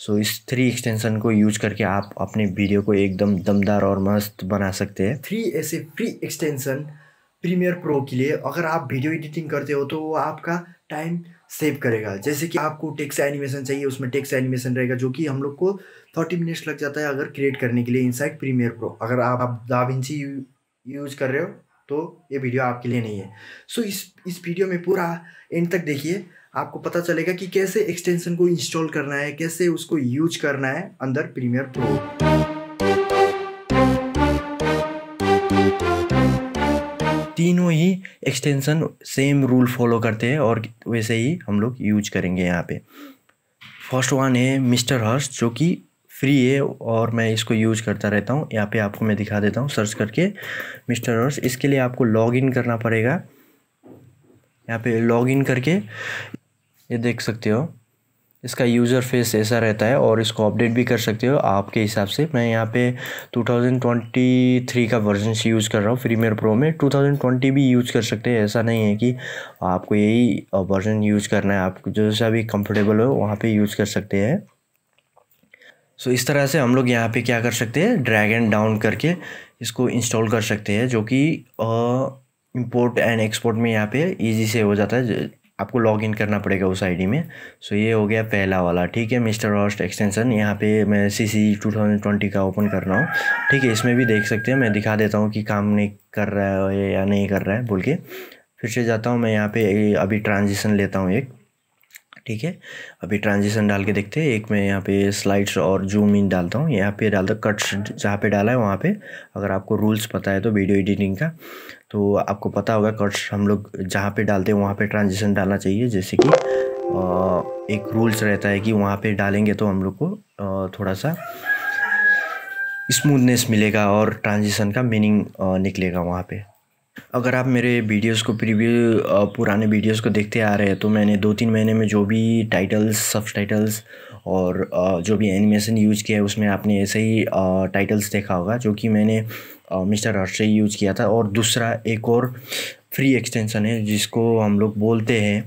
सो इस three extension को use करके आप अपने वीडियो को एकदम दमदार और मस्त बना सकते हैं थ्री ऐसे फ्री एक्सटेंशन प्रीमियर प्रो के लिए अगर आप वीडियो एडिटिंग करते हो तो वो आपका टाइम सेव करेगा जैसे कि आपको टेक्स एनिमेशन चाहिए उसमें टेक्स एनिमेशन रहेगा जो कि हम लोग को थर्टी मिनट्स लग जाता है अगर क्रिएट करने के लिए इनसाइड प्रीमियर प्रो अगर आप, आप दाविंची यू, यूज कर रहे हो तो ये वीडियो आपके लिए नहीं है सो so, इस इस वीडियो में पूरा एंड तक देखिए आपको पता चलेगा कि कैसे एक्सटेंशन को इंस्टॉल करना है कैसे उसको यूज करना है अंदर प्रीमियर प्रो तीनों ही एक्सटेंशन सेम रूल फॉलो करते हैं और वैसे ही हम लोग यूज करेंगे यहाँ पे फर्स्ट वन है मिस्टर हर्ष जो कि फ्री है और मैं इसको यूज करता रहता हूँ यहाँ पे आपको मैं दिखा देता हूँ सर्च करके मिस्टर हर्ष इसके लिए आपको लॉग इन करना पड़ेगा यहाँ पे लॉग इन करके ये देख सकते हो इसका यूज़र फेस ऐसा रहता है और इसको अपडेट भी कर सकते हो आपके हिसाब से मैं यहाँ पे 2023 का वर्जन यूज़ कर रहा हूँ प्रीमियर प्रो में 2020 भी यूज़ कर सकते हैं ऐसा नहीं है कि आपको यही वर्जन यूज़ करना है जो जैसा भी कंफर्टेबल हो वहाँ पे यूज़ कर सकते हैं सो so, इस तरह से हम लोग यहाँ पर क्या कर सकते हैं ड्रैग एंड डाउन करके इसको इंस्टॉल कर सकते हैं जो कि इम्पोर्ट एंड एक्सपोर्ट में यहाँ पे इजी से हो जाता है आपको लॉग इन करना पड़ेगा उस आईडी में सो ये हो गया पहला वाला ठीक है मिस्टर रॉस्ट एक्सटेंशन यहाँ पे मैं C C two thousand twenty का ओपन कर रहा हूँ ठीक है इसमें भी देख सकते हैं मैं दिखा देता हूँ कि काम नहीं कर रहा है या नहीं कर रहा है बोल के फिर से जाता हूँ मैं यहाँ पे अभी ट्रांजिशन लेता हूँ एक ठीक है अभी ट्रांजिशन डाल के देखते हैं एक मैं यहाँ पे स्लाइड्स और जूम इन डालता हूँ यहाँ पे डालता हूँ कट्स जहाँ पे डाला है वहाँ पे अगर आपको रूल्स पता है तो वीडियो एडिटिंग का तो आपको पता होगा कट्स हम लोग जहाँ पे डालते हैं वहाँ पे ट्रांजिशन डालना चाहिए जैसे कि एक रूल्स रहता है कि वहाँ पर डालेंगे तो हम लोग को थोड़ा सा स्मूथनेस मिलेगा और ट्रांजिशन का मीनिंग निकलेगा वहाँ पर अगर आप मेरे वीडियोस को प्रीव्यू पुराने वीडियोस को देखते आ रहे हैं तो मैंने दो तीन महीने में जो भी टाइटल्स सब टाइटल्स और जो भी एनिमेशन यूज़ किया है उसमें आपने ऐसे ही टाइटल्स देखा होगा जो कि मैंने मिस्टर हर्ष से यूज़ किया था और दूसरा एक और फ्री एक्सटेंसन है जिसको हम लोग बोलते हैं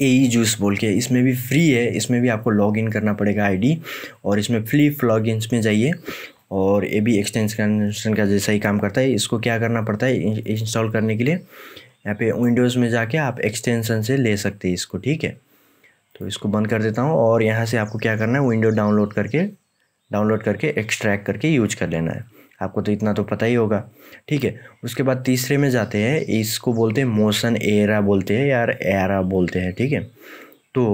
ए जूस बोल के इसमें भी फ्री है इसमें भी आपको लॉग इन करना पड़ेगा आई और इसमें फ्री लॉग में जाइए और ए बी एक्सटेंशन का जैसा ही काम करता है इसको क्या करना पड़ता है इंस्टॉल करने के लिए यहाँ पे विंडोज़ में जाके आप एक्सटेंशन से ले सकते हैं इसको ठीक है तो इसको बंद कर देता हूँ और यहाँ से आपको क्या करना है विंडो डाउनलोड करके डाउनलोड करके एक्सट्रैक्ट करके यूज कर लेना है आपको तो इतना तो पता ही होगा ठीक है उसके बाद तीसरे में जाते हैं इसको बोलते हैं मोशन एरा बोलते हैं यार एरा बोलते हैं ठीक है तो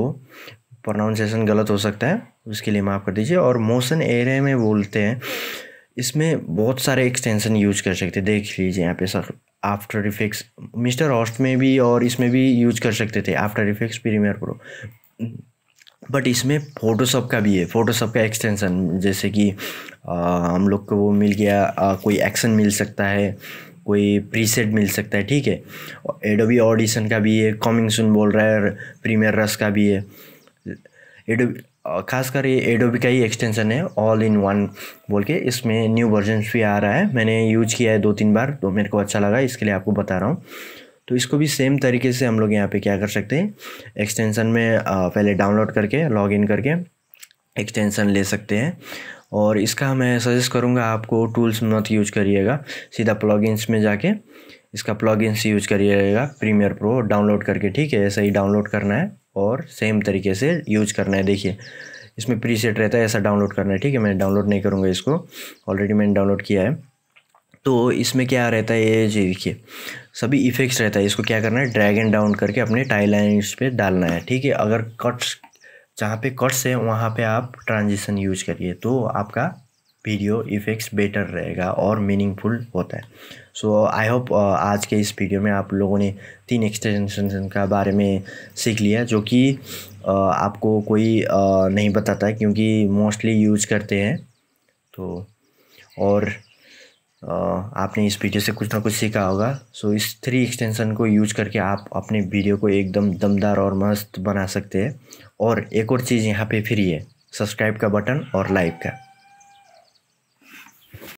प्रोनाउंसिएशन गलत हो सकता है उसके लिए माफ़ कर दीजिए और मोशन एरे में बोलते हैं इसमें बहुत सारे एक्सटेंसन यूज कर सकते देख लीजिए यहाँ पे सर आफ्टर इफेक्ट्स मिस्टर हॉस्ट में भी और इसमें भी यूज कर सकते थे After Effects Premiere Pro but इसमें फ़ोटोशॉप का भी है फ़ोटोशॉप का एक्सटेंसन जैसे कि हम लोग को वो मिल गया आ, कोई एक्शन मिल सकता है कोई प्रीसेट मिल सकता है ठीक है एडोबी ऑडिशन का भी है कॉमिंग सुन बोल रहा है प्रीमियर रस का भी है एडोबी खासकर ये एडोबी का ही एक्सटेंशन है ऑल इन वन बोल के इसमें न्यू वर्जन भी आ रहा है मैंने यूज किया है दो तीन बार तो मेरे को अच्छा लगा इसके लिए आपको बता रहा हूँ तो इसको भी सेम तरीके से हम लोग यहाँ पे क्या कर सकते हैं एक्सटेंशन में पहले डाउनलोड करके लॉग इन करके एक्सटेंशन ले सकते हैं और इसका मैं सजेस्ट करूँगा आपको टूल्स मत यूज करिएगा सीधा प्लॉग में जाके इसका प्लॉग यूज करिएगा प्रीमियर प्रो डाउनलोड करके ठीक है ऐसा ही डाउनलोड करना है और सेम तरीके से यूज करना है देखिए इसमें प्रीसेट रहता है ऐसा डाउनलोड करना है ठीक है मैं डाउनलोड नहीं करूँगा इसको ऑलरेडी मैंने डाउनलोड किया है तो इसमें क्या रहता है ये जी देखिए सभी इफेक्ट्स रहता है इसको क्या करना है ड्रैग एंड डाउन करके अपने टाई लाइन पे डालना है ठीक है अगर कट्स जहाँ पे कट्स है वहाँ पे आप ट्रांजिशन यूज करिए तो आपका वीडियो इफ़ेक्ट्स बेटर रहेगा और मीनिंगफुल होता है सो आई होप आज के इस वीडियो में आप लोगों ने तीन एक्सटेंशन का बारे में सीख लिया जो कि uh, आपको कोई uh, नहीं बताता क्योंकि मोस्टली यूज करते हैं तो और uh, आपने इस वीडियो से कुछ ना कुछ सीखा होगा सो so, इस थ्री एक्सटेंशन को यूज करके आप अपने वीडियो को एकदम दमदार और मस्त बना सकते हैं और एक और चीज़ यहाँ पर फ्री है सब्सक्राइब का बटन और लाइक का